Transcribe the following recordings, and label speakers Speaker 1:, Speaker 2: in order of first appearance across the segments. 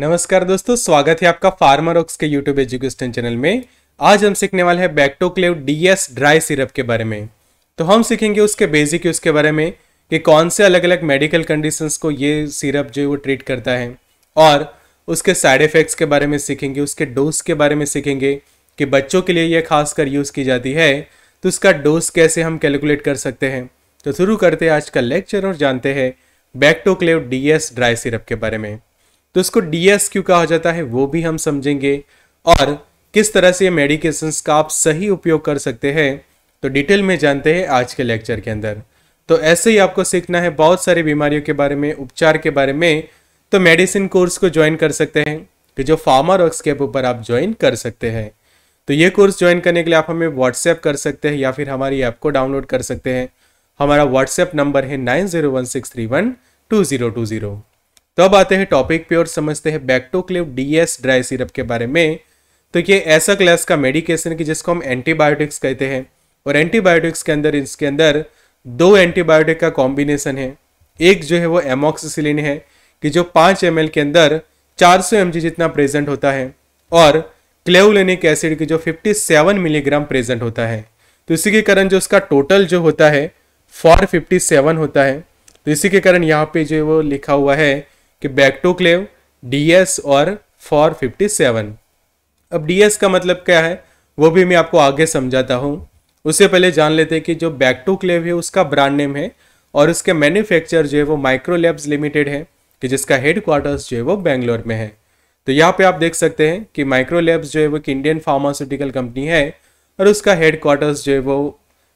Speaker 1: नमस्कार दोस्तों स्वागत है आपका फार्मर ऑक्स के यूट्यूब एजुकेशन चैनल में आज हम सीखने वाले हैं बैक्टोक्लेव डीएस ड्राई सिरप के बारे में तो हम सीखेंगे उसके बेसिक उसके बारे में कि कौन से अलग अलग मेडिकल कंडीशंस को ये सिरप जो है वो ट्रीट करता है और उसके साइड इफ़ेक्ट्स के बारे में सीखेंगे उसके डोज के बारे में सीखेंगे कि बच्चों के लिए यह खासकर यूज़ की जाती है तो उसका डोज कैसे हम कैलकुलेट कर सकते हैं तो शुरू करते हैं आज का लेक्चर और जानते हैं बैक्टोक्लेव एस ड्राई सिरप के बारे में तो इसको डी एस क्यू कहा जाता है वो भी हम समझेंगे और किस तरह से ये मेडिकेशन का आप सही उपयोग कर सकते हैं तो डिटेल में जानते हैं आज के लेक्चर के अंदर तो ऐसे ही आपको सीखना है बहुत सारी बीमारियों के बारे में उपचार के बारे में तो मेडिसिन कोर्स को ज्वाइन कर सकते हैं कि जो फार्मर वर्क के ऊपर आप ज्वाइन कर सकते हैं तो ये कोर्स ज्वाइन करने के लिए आप हमें व्हाट्सएप कर सकते हैं या फिर हमारी ऐप को डाउनलोड कर सकते हैं हमारा व्हाट्सएप नंबर है nine zero one six three one two zero two zero तो अब आते हैं टॉपिक पे और समझते हैं बैक्टोक्लिव डीएस ड्राई सिरप के बारे में तो ये ऐसा क्लास का मेडिकेशन कि जिसको हम एंटीबायोटिक्स कहते हैं और एंटीबायोटिक्स के अंदर इसके अंदर दो एंटीबायोटिक का कॉम्बिनेशन है एक जो है वो एमोक्सिसिलिन है कि जो पाँच एम के अंदर चार सौ जितना प्रेजेंट होता है और क्लेवलिनिक एसिड की जो 57 मिलीग्राम प्रेजेंट होता है तो इसी के कारण जो उसका टोटल जो होता है 457 होता है तो इसी के कारण यहाँ पे जो वो लिखा हुआ है कि Bactoclav D S और फॉर फिफ्टी सेवन अब डी एस का मतलब क्या है वो भी मैं आपको आगे समझाता हूँ उससे पहले जान लेते हैं कि जो बैक टू क्लेव है उसका ब्रांड नेम है और उसके मैन्युफैक्चर जो है वो माइक्रोलैब्स लिमिटेड है कि जिसका हेड क्वार्टर्स जो है वो बेंगलोर में है तो यहाँ पे आप देख सकते हैं कि माइक्रोलैब्स जो है वो एक इंडियन फार्मास्यूटिकल कंपनी है और उसका हेड क्वार्टर्स जो है वो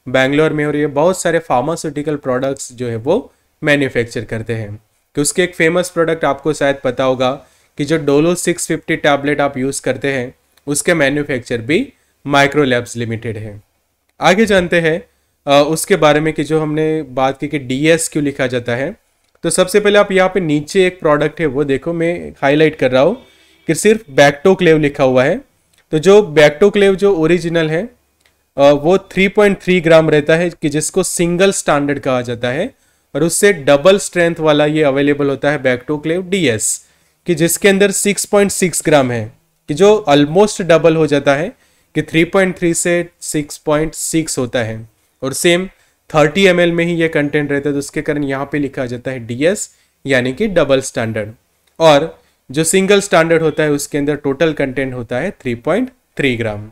Speaker 1: बेंगलोर में और ये बहुत सारे फार्मास्यूटिकल प्रोडक्ट्स जो है वो मैन्युफैक्चर करते हैं कि उसके एक फेमस प्रोडक्ट आपको शायद पता होगा कि जो डोलो 650 टैबलेट आप यूज़ करते हैं उसके मैन्युफैक्चर भी माइक्रो लैब्स लिमिटेड है आगे जानते हैं उसके बारे में कि जो हमने बात की कि डी एस क्यों लिखा जाता है तो सबसे पहले आप यहाँ पे नीचे एक प्रोडक्ट है वो देखो मैं हाईलाइट कर रहा हूँ कि सिर्फ बैक्टोक्लेव लिखा हुआ है तो जो बैक्टोक्लेव जो ओरिजिनल है वो 3.3 ग्राम रहता है कि जिसको सिंगल स्टैंडर्ड कहा जाता है और उससे डबल स्ट्रेंथ वाला ये अवेलेबल होता है बैक्टोक्लेव डीएस कि जिसके अंदर 6.6 ग्राम है कि जो ऑलमोस्ट डबल हो जाता है कि 3.3 से 6.6 होता है और सेम 30 एम में ही ये कंटेंट रहता है तो उसके कारण यहाँ पे लिखा जाता है डीएस यानी कि डबल स्टैंडर्ड और जो सिंगल स्टैंडर्ड होता है उसके अंदर टोटल कंटेंट होता है 3.3 ग्राम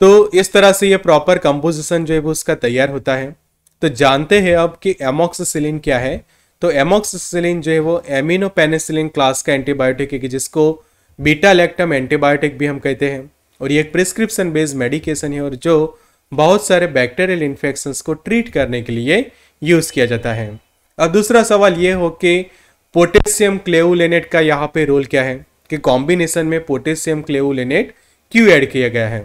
Speaker 1: तो इस तरह से ये प्रॉपर कंपोजिशन जो है वो उसका तैयार होता है तो जानते हैं अब कि एमोक्सिसिलिन क्या है तो एमोक्सिसिलिन जो है वो एमिनोपेनिसिलिन क्लास का एंटीबायोटिक है जिसको बीटा लैक्टम एंटीबायोटिक भी हम कहते हैं और ये एक प्रिस्क्रिप्शन बेस्ड मेडिकेशन है और जो बहुत सारे बैक्टीरियल इन्फेक्शंस को ट्रीट करने के लिए यूज़ किया जाता है अब दूसरा सवाल ये हो कि पोटेशियम क्लेउलेनेट का यहाँ पे रोल क्या है कि कॉम्बिनेशन में पोटेशियम क्लेउलेनेट क्यों ऐड किया गया है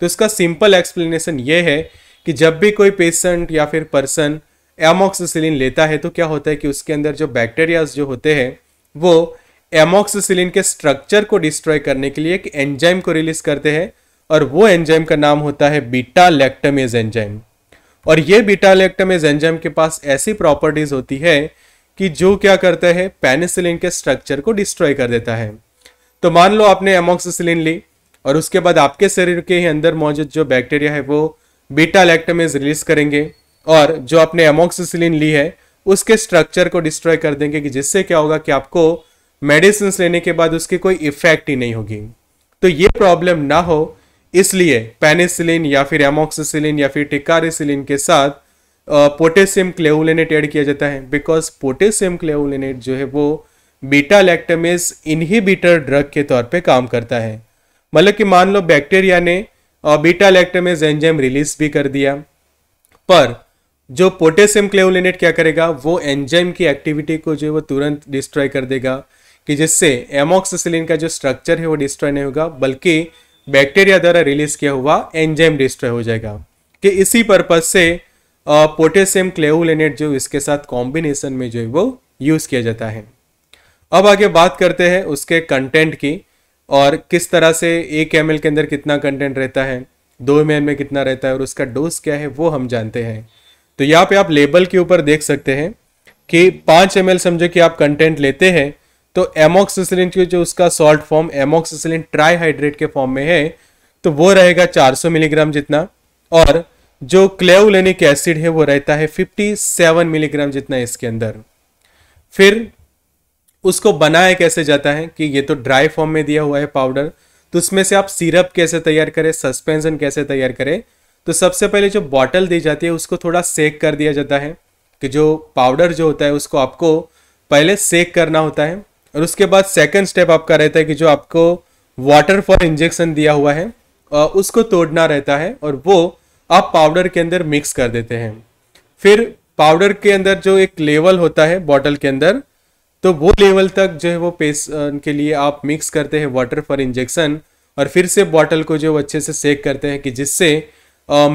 Speaker 1: तो इसका सिंपल एक्सप्लेनेशन ये है कि जब भी कोई पेशेंट या फिर पर्सन एमोक्सिसिलिन लेता है तो क्या होता है कि उसके अंदर जो बैक्टीरियाज जो होते हैं वो एमोक्सिसिलिन के स्ट्रक्चर को डिस्ट्रॉय करने के लिए एक एंजाइम को रिलीज करते हैं और वो एंजाइम का नाम होता है बीटा लैक्टमेज एंजाइम और ये बीटा लैक्टमेज एंजाइम के पास ऐसी प्रॉपर्टीज होती है कि जो क्या करता है पेनिसिलिन के स्ट्रक्चर को डिस्ट्रॉय कर देता है तो मान लो आपने एमोक्सिसिलिन ली और उसके बाद आपके शरीर के ही अंदर मौजूद जो बैक्टीरिया है वो बीटा लैक्टमेज रिलीज करेंगे और जो आपने एमोक्सिसिलिन ली है उसके स्ट्रक्चर को डिस्ट्रॉय कर देंगे कि जिससे क्या होगा कि आपको मेडिसिन लेने के बाद उसकी कोई इफेक्ट ही नहीं होगी तो ये प्रॉब्लम ना हो इसलिए पेनिसिलिन या फिर एमोक्सिसिलिन या फिर टिकारिसिलिन के साथ पोटेशियम क्लेवलेनेट ऐड किया जाता है बिकॉज पोटेशियम क्लेवलेनेट जो है वो बीटा लैक्टमेज इनहिबिटर ड्रग के तौर पे काम करता है मतलब कि मान लो बैक्टीरिया ने और बीटा लैक्टमेज एंजाइम रिलीज भी कर दिया पर जो पोटेशियम क्लेवलिनेट क्या करेगा वो एंजाइम की एक्टिविटी को जो है वो तुरंत डिस्ट्रॉय कर देगा कि जिससे एमोक्सिसिलिन का जो स्ट्रक्चर है वो डिस्ट्रॉय नहीं होगा बल्कि बैक्टीरिया द्वारा रिलीज किया हुआ एंजाइम डिस्ट्रॉय हो जाएगा कि इसी पर्पज से पोटेशियम क्लेवलिनेट जो इसके साथ कॉम्बिनेशन में जो है वो यूज़ किया जाता है अब आगे बात करते हैं उसके कंटेंट की और किस तरह से एक एम के अंदर कितना कंटेंट रहता है दो एम में कितना रहता है और उसका डोज क्या है वो हम जानते हैं तो यहाँ पे आप लेबल के ऊपर देख सकते हैं कि पाँच एम समझो कि आप कंटेंट लेते हैं तो एमोक्सिसिलिन की जो उसका सॉल्ट फॉर्म एमोक्सिसिलिन ट्राईहाइड्रेट के फॉर्म में है तो वो रहेगा 400 मिलीग्राम जितना और जो क्लेवलेनिक एसिड है वो रहता है 57 मिलीग्राम जितना इसके अंदर फिर उसको बनाया कैसे जाता है कि ये तो ड्राई फॉर्म में दिया हुआ है पाउडर तो उसमें से आप सिरप कैसे तैयार करें सस्पेंशन कैसे तैयार करें तो सबसे पहले जो बॉटल दी जाती है उसको थोड़ा सेक कर दिया जाता है कि जो पाउडर जो होता है उसको आपको पहले सेक करना होता है और उसके बाद सेकंड स्टेप आपका रहता है कि जो आपको वाटर फॉर इंजेक्शन दिया हुआ है उसको तोड़ना रहता है और वो आप पाउडर के अंदर मिक्स कर देते हैं फिर पाउडर के अंदर जो एक लेवल होता है बॉटल के अंदर तो वो लेवल तक जो है वो पेस के लिए आप मिक्स करते हैं वाटर फॉर इंजेक्शन और फिर से बॉटल को जो अच्छे से सेक करते हैं कि जिससे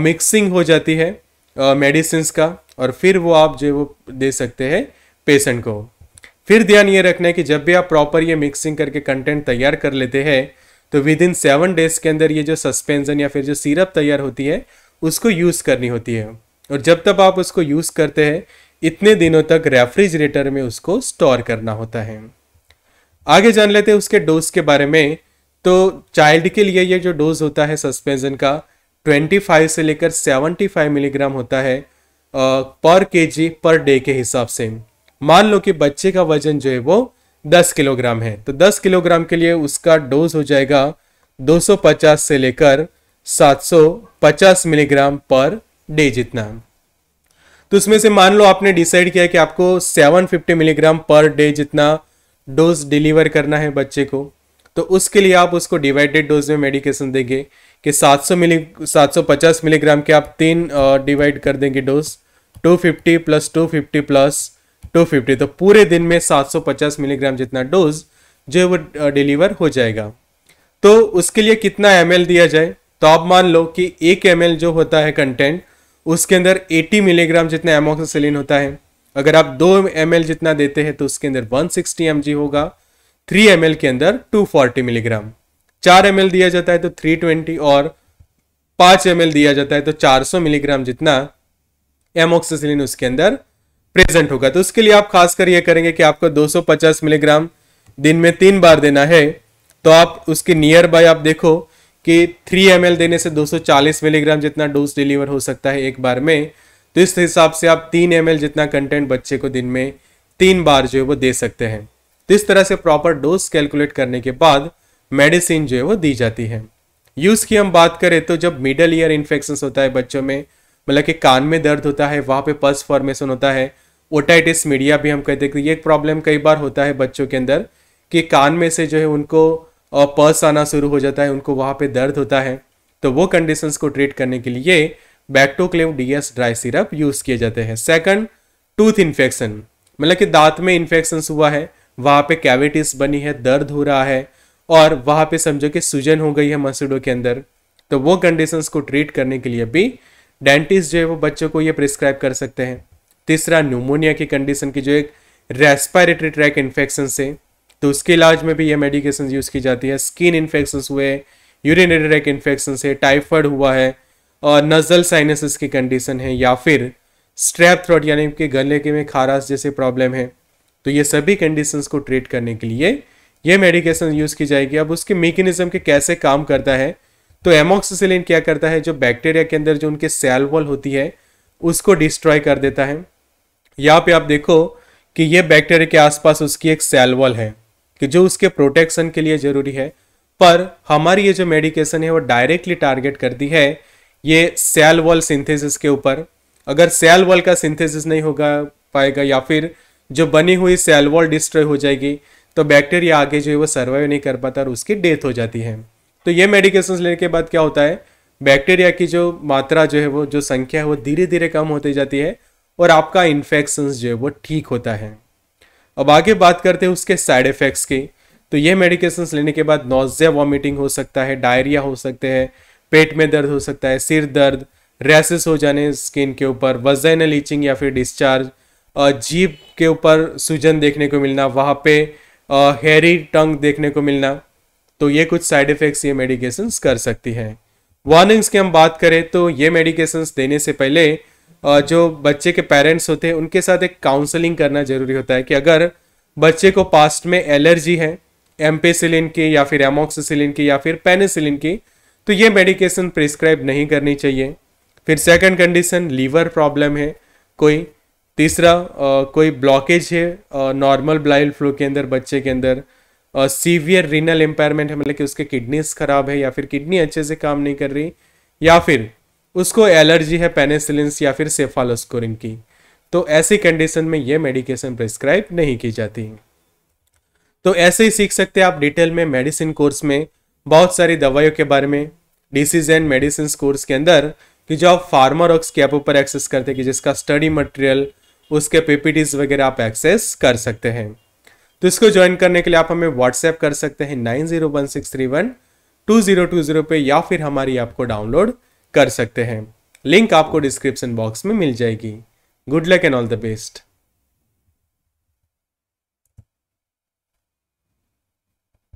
Speaker 1: मिक्सिंग हो जाती है मेडिसिन का और फिर वो आप जो है वो दे सकते हैं पेशेंट को फिर ध्यान ये रखना है कि जब भी आप प्रॉपर ये मिक्सिंग करके कंटेंट तैयार कर लेते हैं तो विद इन सेवन डेज के अंदर ये जो सस्पेंसन या फिर जो सिरप तैयार होती है उसको यूज़ करनी होती है और जब तक आप उसको यूज़ करते हैं इतने दिनों तक रेफ्रिजरेटर में उसको स्टोर करना होता है आगे जान लेते हैं उसके डोज के बारे में तो चाइल्ड के लिए ये जो डोज होता है सस्पेंशन का 25 से लेकर 75 मिलीग्राम होता है पर केजी पर डे के हिसाब से मान लो कि बच्चे का वजन जो है वो 10 किलोग्राम है तो 10 किलोग्राम के लिए उसका डोज हो जाएगा 250 से लेकर 750 मिलीग्राम पर डे जितना तो उसमें से मान लो आपने डिसाइड किया कि आपको 750 मिलीग्राम पर डे जितना डोज डिलीवर करना है बच्चे को तो उसके लिए आप उसको डिवाइडेड डोज में मेडिकेशन देंगे कि 700 मिली 750 मिलीग्राम के आप तीन डिवाइड कर देंगे डोज 250 प्लस 250 प्लस 250 तो पूरे दिन में 750 मिलीग्राम जितना डोज जो है वो डिलीवर हो जाएगा तो उसके लिए कितना एम दिया जाए तो आप मान लो कि एक एम जो होता है कंटेंट उसके अंदर 80 मिलीग्राम जितना एमोक्सिसिलिन होता है अगर आप दो एम जितना देते हैं तो उसके अंदर 160 सिक्सटी होगा 3 एम के अंदर 240 मिलीग्राम 4 एम दिया जाता है तो 320 और 5 एम दिया जाता है तो 400 मिलीग्राम जितना एमोक्सिसिलिन उसके अंदर प्रेजेंट होगा तो उसके लिए आप खासकर यह करेंगे कि आपको दो मिलीग्राम दिन में तीन बार देना है तो आप उसके नियर बाय आप देखो कि 3 एम देने से 240 मिलीग्राम जितना डोज डिलीवर हो सकता है एक बार में तो इस हिसाब से आप 3 एम जितना कंटेंट बच्चे को दिन में तीन बार जो है वो दे सकते हैं तो इस तरह से प्रॉपर डोज कैलकुलेट करने के बाद मेडिसिन जो है वो दी जाती है यूज़ की हम बात करें तो जब मिडल ईयर इन्फेक्शन होता है बच्चों में मतलब कि कान में दर्द होता है वहां पे पल्स फॉर्मेशन होता है ओटाइटिस मीडिया भी हम कहते हैं कि ये प्रॉब्लम कई बार होता है बच्चों के अंदर कि कान में से जो है उनको और पर्स आना शुरू हो जाता है उनको वहाँ पे दर्द होता है तो वो कंडीशंस को ट्रीट करने के लिए Bactoclav DS dry syrup use किए जाते हैं सेकंड टूथ इन्फेक्शन मतलब कि दांत में इन्फेक्शन हुआ है वहाँ पे कैविटीज बनी है दर्द हो रहा है और वहाँ पे समझो कि सूजन हो गई है मसूड़ों के अंदर तो वो कंडीशंस को ट्रीट करने के लिए भी डेंटिस्ट जो है वो बच्चों को ये प्रिस्क्राइब कर सकते हैं तीसरा न्यूमोनिया की कंडीशन की जो एक रेस्पायरेटरी ट्रैक इन्फेक्शन से तो उसके इलाज में भी ये मेडिकेशन यूज़ की जाती है स्किन इन्फेक्शन हुए यूरिनरी ट्रैक इन्फेक्शन है टाइफॉइड हुआ है और नज़ल साइनसिस की कंडीशन है या फिर स्ट्रैप थ्रोट यानी कि गले के में खारास जैसे प्रॉब्लम है तो ये सभी कंडीशंस को ट्रीट करने के लिए ये मेडिकेशन यूज़ की जाएगी अब उसके मेकेनिज़म के कैसे काम करता है तो एमोक्सिसिलिन क्या करता है जो बैक्टीरिया के अंदर जो उनके सेल वॉल होती है उसको डिस्ट्रॉय कर देता है यहाँ पे आप देखो कि ये बैक्टीरिया के आसपास उसकी एक सेल वॉल है कि जो उसके प्रोटेक्शन के लिए ज़रूरी है पर हमारी ये जो मेडिकेशन है वो डायरेक्टली टारगेट करती है ये सेल वॉल सिंथेसिस के ऊपर अगर सेल वॉल का सिंथेसिस नहीं होगा पाएगा या फिर जो बनी हुई सेल वॉल डिस्ट्रॉय हो जाएगी तो बैक्टीरिया आगे जो है वो सर्वाइव नहीं कर पाता और उसकी डेथ हो जाती है तो ये मेडिकेशन लेने के बाद क्या होता है बैक्टीरिया की जो मात्रा जो है वो जो संख्या है वो धीरे धीरे कम होती जाती है और आपका इन्फेक्शन जो है वो ठीक होता है अब आगे बात करते हैं उसके साइड इफ़ेक्ट्स की तो ये मेडिकेशंस लेने के बाद नोजिया वॉमिटिंग हो सकता है डायरिया हो सकते हैं पेट में दर्द हो सकता है सिर दर्द रैसेस हो जाने स्किन के ऊपर वजन लीचिंग या फिर डिस्चार्ज जीप के ऊपर सूजन देखने को मिलना वहाँ पे हेरी टंग देखने को मिलना तो ये कुछ साइड इफ़ेक्ट्स ये मेडिकेशंस कर सकती हैं वार्निंग्स की हम बात करें तो ये मेडिकेशंस देने से पहले जो बच्चे के पेरेंट्स होते हैं उनके साथ एक काउंसलिंग करना ज़रूरी होता है कि अगर बच्चे को पास्ट में एलर्जी है एम्पेसिलिन की या फिर एमोक्सिसिलिन की या फिर पेनिसिलिन की तो ये मेडिकेशन प्रिस्क्राइब नहीं करनी चाहिए फिर सेकंड कंडीशन लीवर प्रॉब्लम है कोई तीसरा आ, कोई ब्लॉकेज है नॉर्मल ब्लाइल फ्लो के अंदर बच्चे के अंदर सीवियर रीनल इम्पेयरमेंट है मतलब कि उसके किडनीज खराब है या फिर किडनी अच्छे से काम नहीं कर रही या फिर उसको एलर्जी है पेनिसिलिन या फिर सेफालोस्कोरिन की तो ऐसी कंडीशन में ये मेडिकेशन प्रिस्क्राइब नहीं की जाती तो ऐसे ही सीख सकते हैं आप डिटेल में मेडिसिन कोर्स में बहुत सारी दवाइयों के बारे में डिसीज एंड मेडिसिन कोर्स के अंदर कि जो आप फार्मारॉक्स के ऊपर एक्सेस करते हैं कि जिसका स्टडी मटेरियल उसके पीपीटीज वगैरह आप एक्सेस कर सकते हैं तो इसको ज्वाइन करने के लिए आप हमें व्हाट्सएप कर सकते हैं nine zero one six three one two zero two zero पे या फिर हमारी ऐप को डाउनलोड कर सकते हैं लिंक आपको डिस्क्रिप्शन बॉक्स में मिल जाएगी good luck and all the best